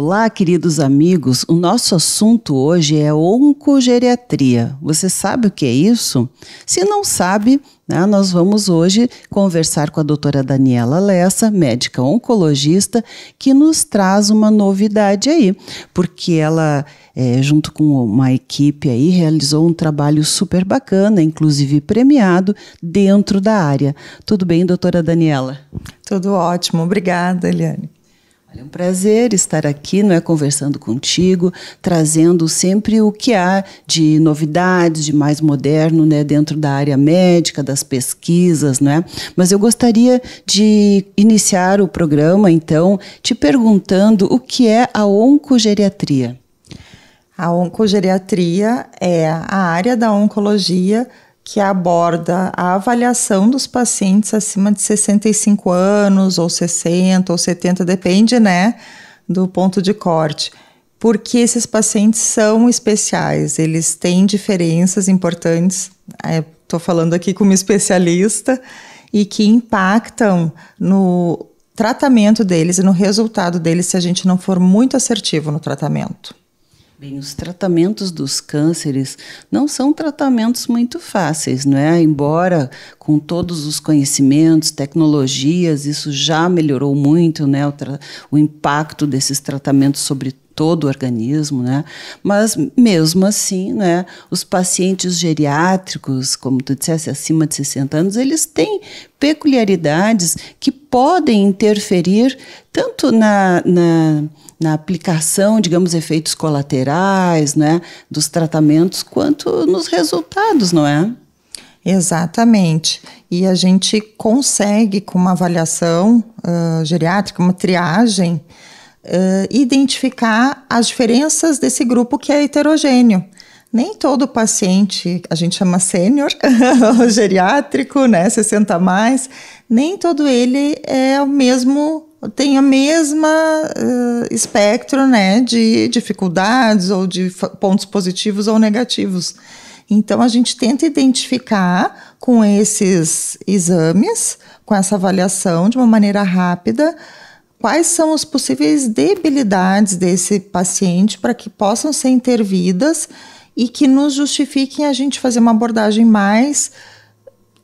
Olá, queridos amigos. O nosso assunto hoje é oncogeriatria. Você sabe o que é isso? Se não sabe, né, nós vamos hoje conversar com a doutora Daniela Lessa, médica oncologista, que nos traz uma novidade aí, porque ela, é, junto com uma equipe aí, realizou um trabalho super bacana, inclusive premiado, dentro da área. Tudo bem, doutora Daniela? Tudo ótimo. Obrigada, Eliane. É um prazer estar aqui, não é conversando contigo, trazendo sempre o que há de novidades, de mais moderno, né, dentro da área médica, das pesquisas, é? Mas eu gostaria de iniciar o programa então te perguntando o que é a oncogeriatria. A oncogeriatria é a área da oncologia que aborda a avaliação dos pacientes acima de 65 anos, ou 60, ou 70, depende, né, do ponto de corte. Porque esses pacientes são especiais, eles têm diferenças importantes. Estou é, falando aqui como especialista e que impactam no tratamento deles e no resultado deles se a gente não for muito assertivo no tratamento. Bem, os tratamentos dos cânceres não são tratamentos muito fáceis, não é? Embora com todos os conhecimentos, tecnologias, isso já melhorou muito, né? O, o impacto desses tratamentos sobre todo o organismo, né? Mas mesmo assim, né, os pacientes geriátricos, como tu disseste, acima de 60 anos, eles têm peculiaridades que podem interferir tanto na, na, na, aplicação, digamos, efeitos colaterais né, dos tratamentos, quanto nos resultados, não é? Exatamente. E a gente consegue, com uma avaliação uh, geriátrica, uma triagem, uh, identificar as diferenças desse grupo que é heterogêneo. Nem todo paciente, a gente chama sênior, geriátrico, né, 60 a mais, nem todo ele é o mesmo, tem mesma uh, espectro, né, de dificuldades ou de pontos positivos ou negativos. Então a gente tenta identificar com esses exames, com essa avaliação de uma maneira rápida, quais são as possíveis debilidades desse paciente para que possam ser intervidas e que nos justifiquem a gente fazer uma abordagem mais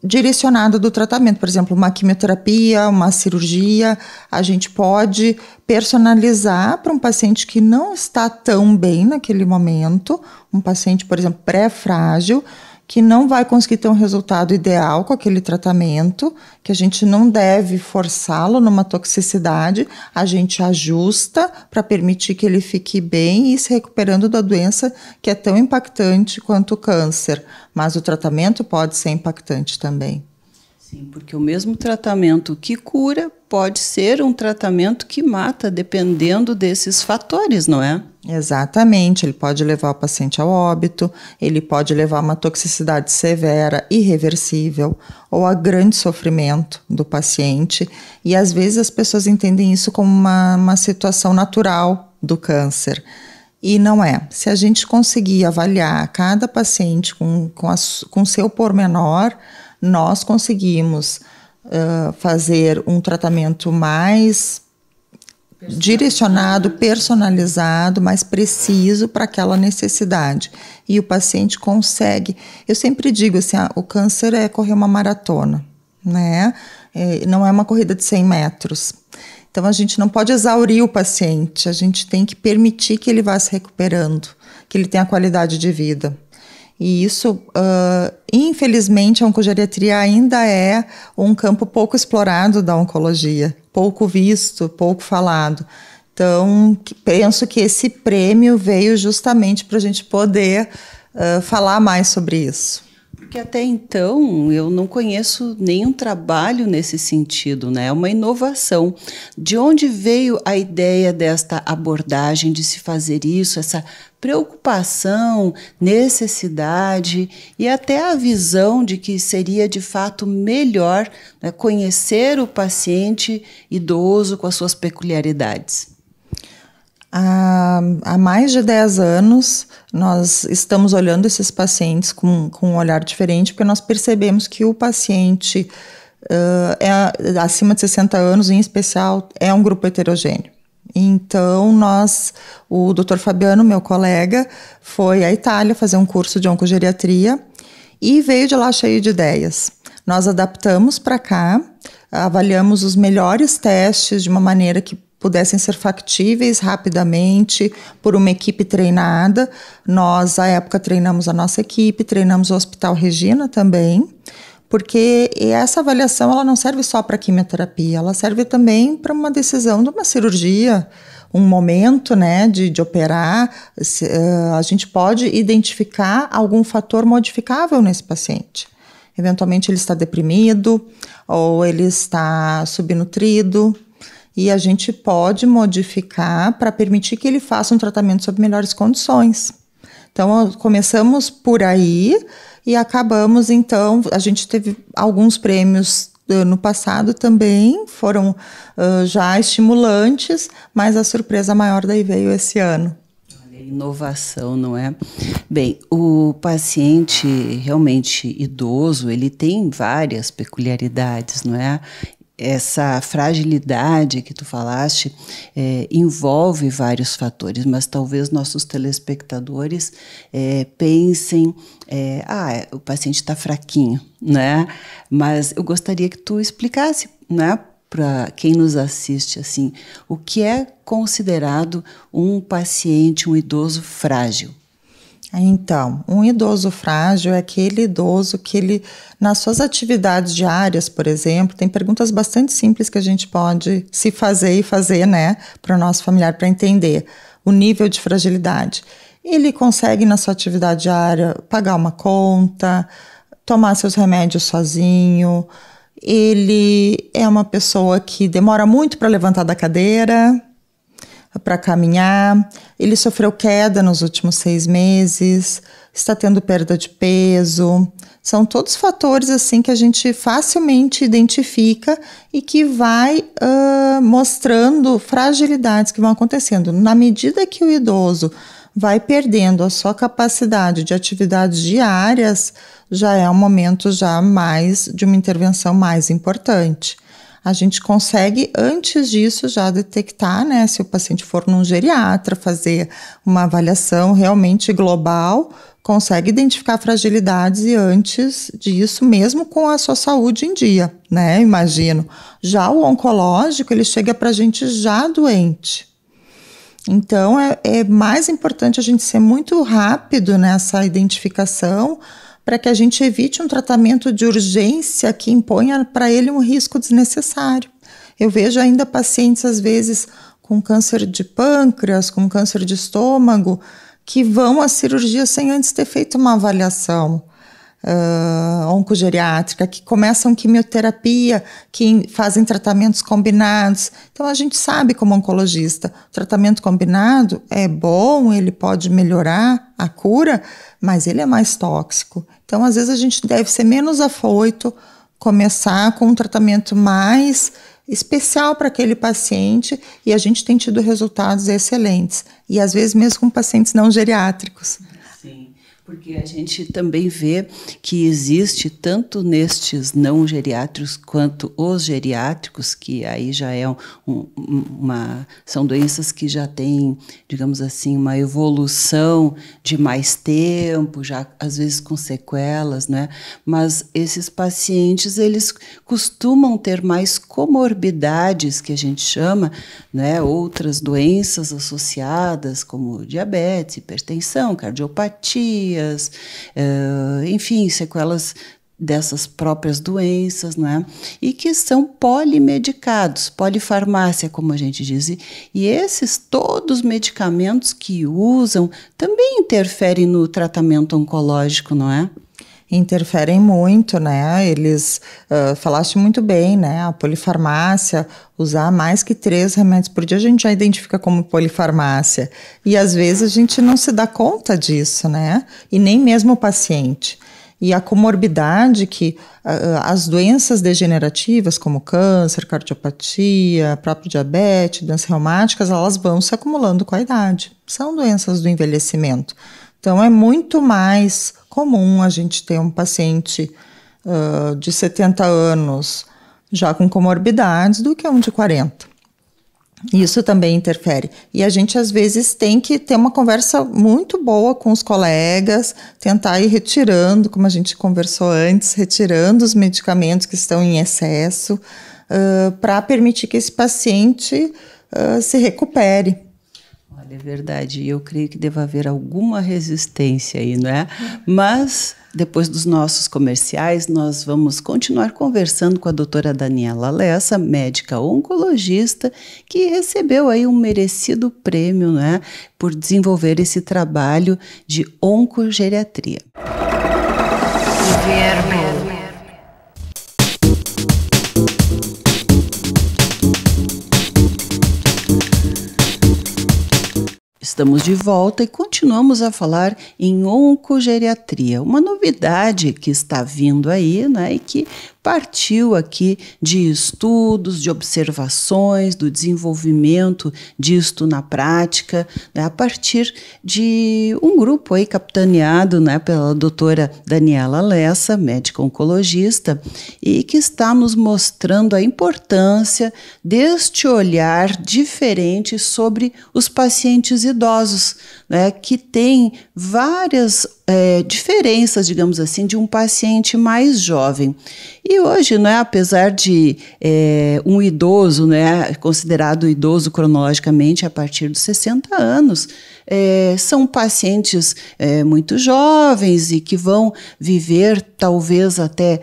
direcionada do tratamento, por exemplo, uma quimioterapia, uma cirurgia, a gente pode personalizar para um paciente que não está tão bem naquele momento, um paciente, por exemplo, pré-frágil, que não vai conseguir ter um resultado ideal com aquele tratamento, que a gente não deve forçá-lo numa toxicidade, a gente ajusta para permitir que ele fique bem e se recuperando da doença que é tão impactante quanto o câncer. Mas o tratamento pode ser impactante também. Sim, porque o mesmo tratamento que cura pode ser um tratamento que mata, dependendo desses fatores, não é? Exatamente, ele pode levar o paciente ao óbito, ele pode levar a uma toxicidade severa, irreversível, ou a grande sofrimento do paciente. E às vezes as pessoas entendem isso como uma, uma situação natural do câncer. E não é. Se a gente conseguir avaliar cada paciente com, com, a, com seu pormenor, nós conseguimos uh, fazer um tratamento mais personalizado. direcionado, personalizado, mais preciso para aquela necessidade. E o paciente consegue. Eu sempre digo assim: ah, o câncer é correr uma maratona, né? É, não é uma corrida de 100 metros. Então a gente não pode exaurir o paciente, a gente tem que permitir que ele vá se recuperando, que ele tenha qualidade de vida. E isso, uh, infelizmente, a oncogeriatria ainda é um campo pouco explorado da oncologia, pouco visto, pouco falado. Então, penso que esse prêmio veio justamente para a gente poder uh, falar mais sobre isso porque até então eu não conheço nenhum trabalho nesse sentido, né? É uma inovação. De onde veio a ideia desta abordagem de se fazer isso, essa preocupação, necessidade e até a visão de que seria de fato melhor né, conhecer o paciente idoso com as suas peculiaridades? Há, há, mais de 10 anos, nós estamos olhando esses pacientes com, com um olhar diferente, porque nós percebemos que o paciente uh, é, acima de 60 anos, em especial, é um grupo heterogêneo. Então, nós, o Dr. Fabiano, meu colega, foi à Itália fazer um curso de oncogeriatria e veio de lá cheio de ideias. Nós adaptamos para cá, avaliamos os melhores testes de uma maneira que pudessem ser factíveis rapidamente por uma equipe treinada. Nós, à época, treinamos a nossa equipe, treinamos o Hospital Regina também, porque essa avaliação ela não serve só para quimioterapia, ela serve também para uma decisão de uma cirurgia, um momento né, de, de operar. Se, uh, a gente pode identificar algum fator modificável nesse paciente. Eventualmente ele está deprimido, ou ele está subnutrido, e a gente pode modificar para permitir que ele faça um tratamento sob melhores condições. Então, começamos por aí e acabamos, então, a gente teve alguns prêmios eh, no passado também, foram uh, já estimulantes, mas a surpresa maior daí veio esse ano inovação, não é? Bem, o paciente realmente idoso, ele tem várias peculiaridades, não é? essa fragilidade que tu falaste é, envolve vários fatores, mas talvez nossos telespectadores é, pensem, é, ah, o paciente está fraquinho, né? Mas eu gostaria que tu explicasse, né, para quem nos assiste, assim, o que é considerado um paciente, um idoso frágil? Então, um idoso frágil é aquele idoso que ele, nas suas atividades diárias, por exemplo, tem perguntas bastante simples que a gente pode se fazer e fazer, né, para o nosso familiar para entender o nível de fragilidade. Ele consegue na sua atividade diária pagar uma conta, tomar seus remédios sozinho. Ele é uma pessoa que demora muito para levantar da cadeira, para caminhar. Ele sofreu queda nos últimos seis meses, está tendo perda de peso. São todos fatores assim que a gente facilmente identifica e que vai uh, mostrando fragilidades que vão acontecendo. Na medida que o idoso vai perdendo a sua capacidade de atividades diárias, já é um momento já mais de uma intervenção mais importante a gente consegue, antes disso, já detectar, né, se o paciente for num geriatra, fazer uma avaliação realmente global, consegue identificar fragilidades e antes disso, mesmo com a sua saúde em dia, né, imagino. Já o oncológico, ele chega para a gente já doente. Então, é, é mais importante a gente ser muito rápido nessa identificação, para que a gente evite um tratamento de urgência que imponha para ele um risco desnecessário. Eu vejo ainda pacientes, às vezes, com câncer de pâncreas, com câncer de estômago, que vão à cirurgia sem antes ter feito uma avaliação uh, oncogeriátrica, que começam quimioterapia, que fazem tratamentos combinados. Então, a gente sabe como oncologista, o tratamento combinado é bom, ele pode melhorar a cura, mas ele é mais tóxico. Então, às vezes, a gente deve ser menos afoito, começar com um tratamento mais especial para aquele paciente e a gente tem tido resultados excelentes. E às vezes mesmo com pacientes não geriátricos. Porque a gente também vê que existe, tanto nestes não geriátricos quanto os geriátricos, que aí já é um, uma. são doenças que já têm, digamos assim, uma evolução de mais tempo, já às vezes com sequelas, né? Mas esses pacientes, eles costumam ter mais comorbidades, que a gente chama, né? Outras doenças associadas, como diabetes, hipertensão, cardiopatia uh, enfim, sequelas dessas próprias doenças, né? E que são polimedicados, polifarmácia, como a gente diz. E esses todos os medicamentos que usam também interferem no tratamento oncológico, não é? interferem muito, né? Eles uh, falaste muito bem, né? A polifarmácia, usar mais que três remédios por dia, a gente já identifica como polifarmácia. E às vezes a gente não se dá conta disso, né? E nem mesmo o paciente. E a comorbidade que uh, as doenças degenerativas, como câncer, cardiopatia, próprio diabetes, doenças reumáticas, elas vão se acumulando com a idade. São doenças do envelhecimento. Então, é muito mais comum a gente ter um paciente uh, de 70 anos já com comorbidades do que um de 40. Isso também interfere. E a gente, às vezes, tem que ter uma conversa muito boa com os colegas, tentar ir retirando, como a gente conversou antes, retirando os medicamentos que estão em excesso, uh, ah, para permitir que esse paciente uh, se recupere. É verdade. E eu creio que deva haver alguma resistência aí, não é? Mas depois dos nossos comerciais, nós vamos continuar conversando com a doutora Daniela Lessa, médica oncologista, que recebeu aí um merecido prêmio, não é, por desenvolver esse trabalho de oncogeriatria. Verbo. Estamos de volta e continuamos a falar em oncogeriatria, uma novidade que está vindo aí, né, e que partiu aqui de estudos, de observações, do desenvolvimento disto na prática, né, a partir de um grupo aí capitaneado, né, pela doutora Daniela Lessa, médica oncologista, e que está nos mostrando a importância deste olhar diferente sobre os pacientes idosos idosos né, que tem várias é, diferenças, digamos assim, de um paciente mais jovem. E hoje, né, apesar de é, um idoso, né, considerado idoso cronologicamente a partir dos 60 anos, é, são pacientes é, muito jovens e que vão viver talvez até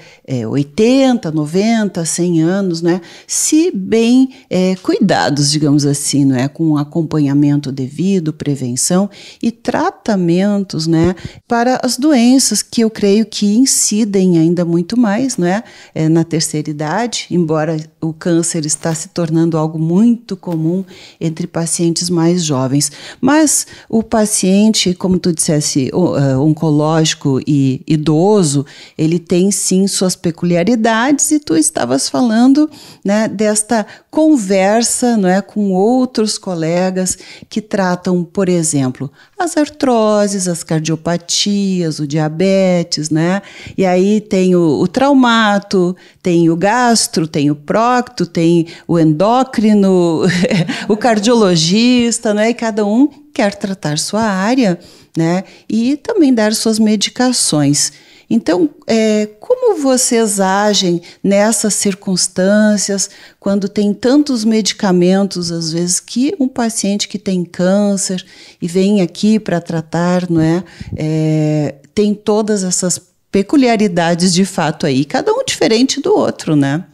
80, 90, 100 anos, né, se bem é, cuidados, digamos assim, né, com acompanhamento devido, prevenção e tratamentos, né, para as doenças que eu creio que incidem ainda muito mais, né, é, na terceira idade, embora o câncer está se tornando algo muito comum entre pacientes mais jovens. Mas o paciente, como tu dissesse, é, oncológico e idoso, ele tem sim suas peculiaridades e tu estavas falando, né, desta conversa, não é, com outros colegas que tratam, por exemplo, exemplo, as artroses, as cardiopatias, o diabetes, né? E aí tem o, o traumato, tem o gastro, tem o prócto, tem o endócrino, o cardiologista, né? E cada um quer tratar sua área, né? E também dar suas medicações. Então, é, como vocês agem nessas circunstâncias, quando tem tantos medicamentos, às vezes, que um paciente que tem câncer e vem aqui para tratar, não é? é? Tem todas essas peculiaridades de fato aí, cada um diferente do outro, né?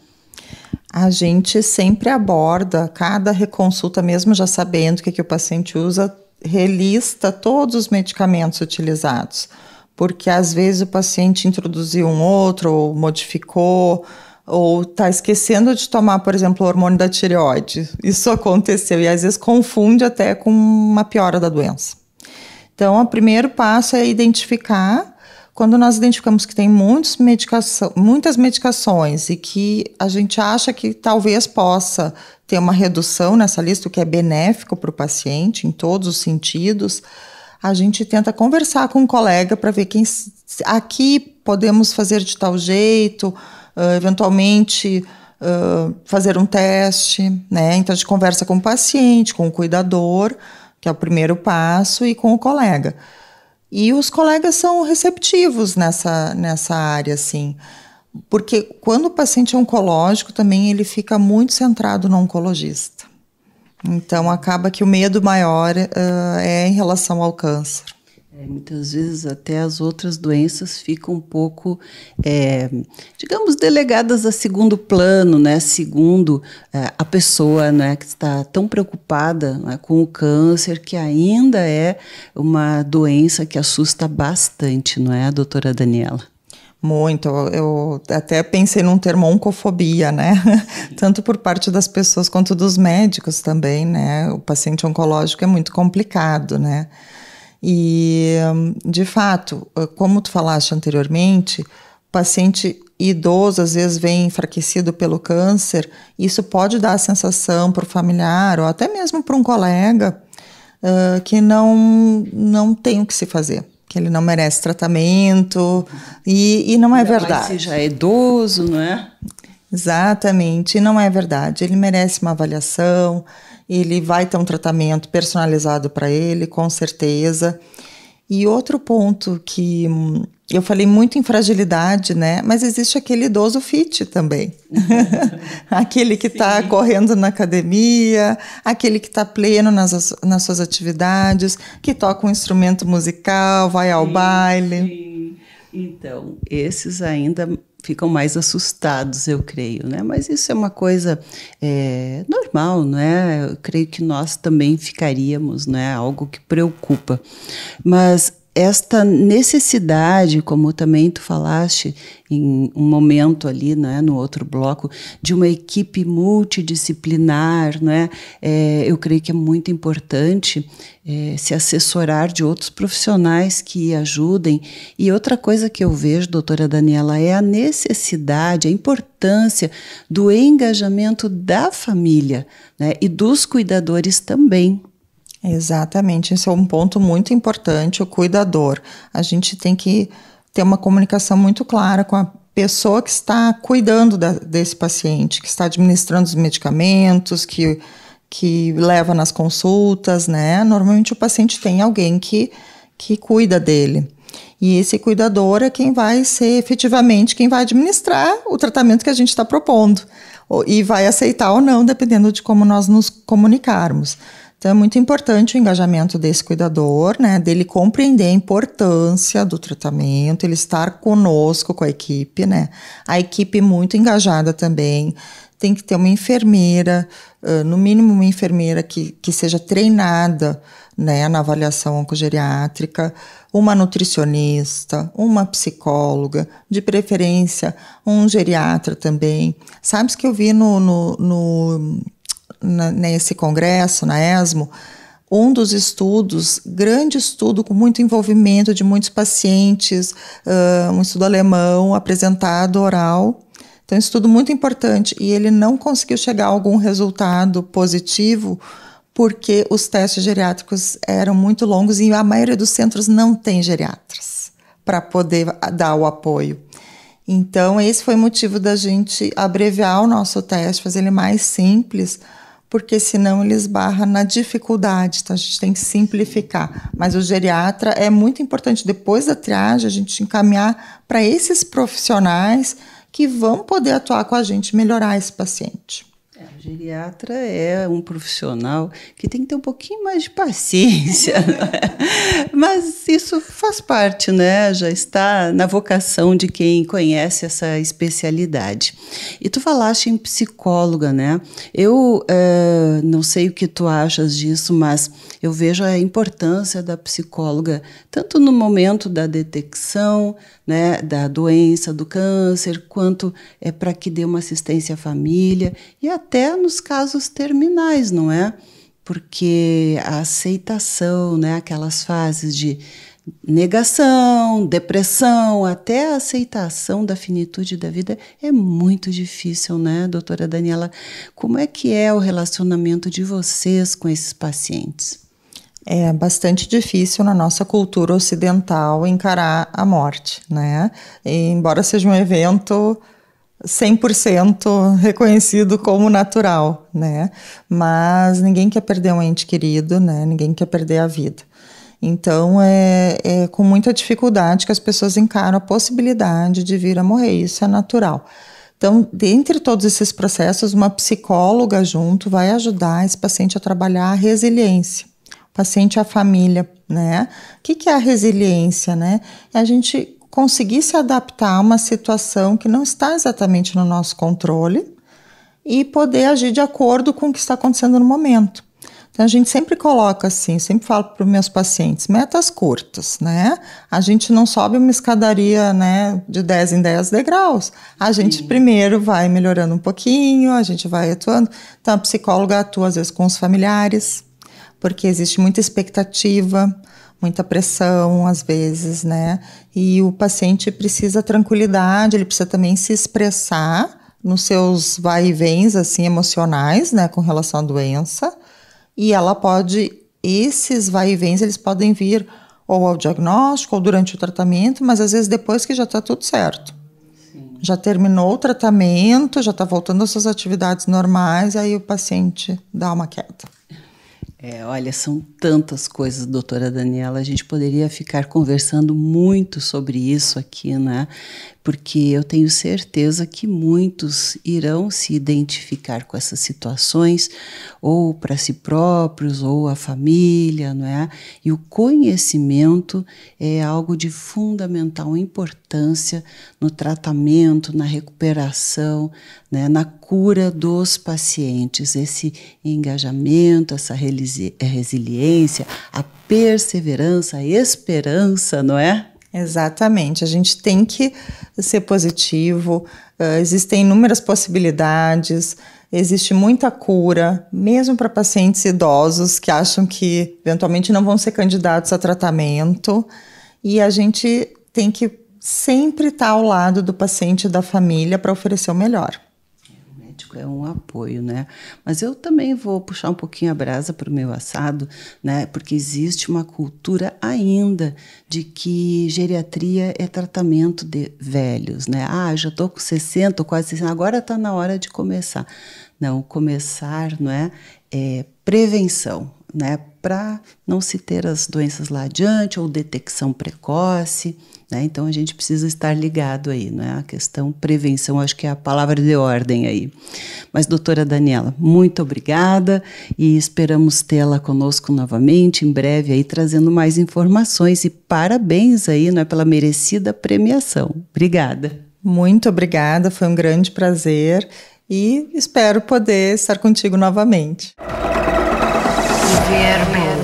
A gente sempre aborda cada reconsulta, mesmo já sabendo o que, que o paciente usa, relista todos os medicamentos utilizados porque às vezes o paciente introduziu um outro, ou modificou, ou está esquecendo de tomar, por exemplo, o hormônio da tireoide. Isso aconteceu e às vezes confunde até com uma piora da doença. Então, o primeiro passo é identificar. Quando nós identificamos que tem muitos medicação, muitas medicações e que a gente acha que talvez possa ter uma redução nessa lista, o que é benéfico para o paciente em todos os sentidos, a gente tenta conversar com um colega para ver quem aqui podemos fazer de tal jeito, uh, eventualmente uh, fazer um teste, né? Então a gente conversa com o paciente, com o cuidador, que é o primeiro passo, e com o colega. E os colegas são receptivos nessa, nessa área, assim. Porque quando o paciente é oncológico, também ele fica muito centrado no oncologista. Então acaba que o medo maior uh, é em relação ao câncer. É, muitas vezes até as outras doenças ficam um pouco, é, digamos, delegadas a segundo plano, né? Segundo é, a pessoa, né, que está tão preocupada né, com o câncer, que ainda é uma doença que assusta bastante, não é, doutora Daniela? Muito. Eu até pensei num termo oncofobia, né? Tanto por parte das pessoas quanto dos médicos também, né? O paciente oncológico é muito complicado, né? E, de fato, como tu falaste anteriormente, paciente idoso às vezes vem enfraquecido pelo câncer, isso pode dar a sensação para o familiar ou até mesmo para um colega uh, que não, não tem o que se fazer ele não merece tratamento, e, e não é verdade. Mais se já é idoso, não é? Exatamente, e não é verdade. Ele merece uma avaliação, ele vai ter um tratamento personalizado para ele, com certeza. E outro ponto que hum, eu falei muito em fragilidade, né? Mas existe aquele idoso fit também. Uhum. aquele que está correndo na academia, aquele que está pleno nas, nas suas atividades, que toca um instrumento musical, vai ao sim, baile. Sim. Então, esses ainda ficam mais assustados, eu creio, né? Mas isso é uma coisa é, normal, não é? Eu creio que nós também ficaríamos, não é? Algo que preocupa. Mas esta necessidade, como também tu falaste em um momento ali, não é, no outro bloco, de uma equipe multidisciplinar, não é, é eu creio que é muito importante é, se assessorar de outros profissionais que ajudem. E outra coisa que eu vejo, doutora Daniela, é a necessidade, a importância do engajamento da família né, e dos cuidadores também. Exatamente, esse é um ponto muito importante, o cuidador. A gente tem que ter uma comunicação muito clara com a pessoa que está cuidando da, desse paciente, que está administrando os medicamentos, que, que leva nas consultas, né? Normalmente o paciente tem alguém que, que cuida dele. E esse cuidador é quem vai ser efetivamente quem vai administrar o tratamento que a gente está propondo. E vai aceitar ou não, dependendo de como nós nos comunicarmos. Então é muito importante o engajamento desse cuidador, né? Dele compreender a importância do tratamento, ele estar conosco com a equipe, né? A equipe muito engajada também. Tem que ter uma enfermeira, uh, no mínimo uma enfermeira que, que seja treinada né, na avaliação oncogeriátrica, uma nutricionista, uma psicóloga, de preferência um geriatra também. Sabes que eu vi no, no, no nesse congresso, na ESMO, um dos estudos, grande estudo com muito envolvimento de muitos pacientes, um estudo alemão apresentado oral. Então, é um estudo muito importante e ele não conseguiu chegar a algum resultado positivo porque os testes geriátricos eram muito longos e a maioria dos centros não tem geriatras para poder dar o apoio. Então, esse foi o motivo da gente abreviar o nosso teste, fazer ele mais simples, porque senão ele esbarra na dificuldade, então a gente tem que simplificar. Mas o geriatra é muito importante, depois da triagem, a gente encaminhar para esses profissionais que vão poder atuar com a gente, melhorar esse paciente geriatra é um profissional que tem que ter um pouquinho mais de paciência, é? mas isso faz parte, né? Já está na vocação de quem conhece essa especialidade. E tu falaste em psicóloga, né? Eu eh, não sei o que tu achas disso, mas eu vejo a importância da psicóloga tanto no momento da detecção né, da doença, do câncer, quanto é para que dê uma assistência à família e até nos casos terminais, não é? Porque a aceitação, né, aquelas fases de negação, depressão, até a aceitação da finitude da vida é muito difícil, né, doutora Daniela? Como é que é o relacionamento de vocês com esses pacientes? É bastante difícil na nossa cultura ocidental encarar a morte, né? E, embora seja um evento 100% reconhecido como natural, né? Mas ninguém quer perder um ente querido, né? Ninguém quer perder a vida. Então, é, é, com muita dificuldade que as pessoas encaram a possibilidade de vir a morrer, isso é natural. Então, dentre todos esses processos, uma psicóloga junto vai ajudar esse paciente a trabalhar a resiliência paciente à família, né? O que, que é a resiliência, né? É a gente conseguir se adaptar a uma situação que não está exatamente no nosso controle e poder agir de acordo com o que está acontecendo no momento. Então a gente sempre coloca assim, sempre falo para os meus pacientes, metas curtas, né? A gente não sobe uma escadaria, né, de 10 em 10 degraus. A gente Sim. primeiro vai melhorando um pouquinho, a gente vai atuando. Então a psicóloga atua às vezes com os familiares, porque existe muita expectativa, muita pressão às vezes, né? E o paciente precisa tranquilidade, ele precisa também se expressar nos seus vai e vens assim emocionais, né, com relação à doença. E ela pode esses vai e vens, eles podem vir ou ao diagnóstico ou durante o tratamento, mas às vezes depois que já está tudo certo. Sim. Já terminou o tratamento, já está voltando às suas atividades normais, aí o paciente dá uma queda. É, olha, são tantas coisas, doutora Daniela. A gente poderia ficar conversando muito sobre isso aqui, né? porque eu tenho certeza que muitos irão se identificar com essas situações, ou para si próprios, ou a família, não é? E o conhecimento é algo de fundamental importância no tratamento, na recuperação, né? na cura dos pacientes. Esse engajamento, essa resiliência, a perseverança, a esperança, não é? Exatamente, a gente tem que ser positivo. Uh, existem inúmeras possibilidades, existe muita cura, mesmo para pacientes idosos que acham que eventualmente não vão ser candidatos a tratamento. E a gente tem que sempre estar tá ao lado do paciente e da família para oferecer o melhor é um apoio, né? Mas eu também vou puxar um pouquinho a brasa para o meu assado, né? Porque existe uma cultura ainda de que geriatria é tratamento de velhos, né? Ah, já estou com 60, quase 60, agora está na hora de começar. Não, começar, não é? É prevenção, né, para não se ter as doenças lá adiante ou detecção precoce. Né? Então a gente precisa estar ligado aí, é a questão prevenção, acho que é a palavra de ordem aí. Mas, doutora Daniela, muito obrigada e esperamos tê-la conosco novamente em breve aí, trazendo mais informações e parabéns aí é pela merecida premiação. Obrigada. Muito obrigada, foi um grande prazer e espero poder estar contigo novamente. viernes.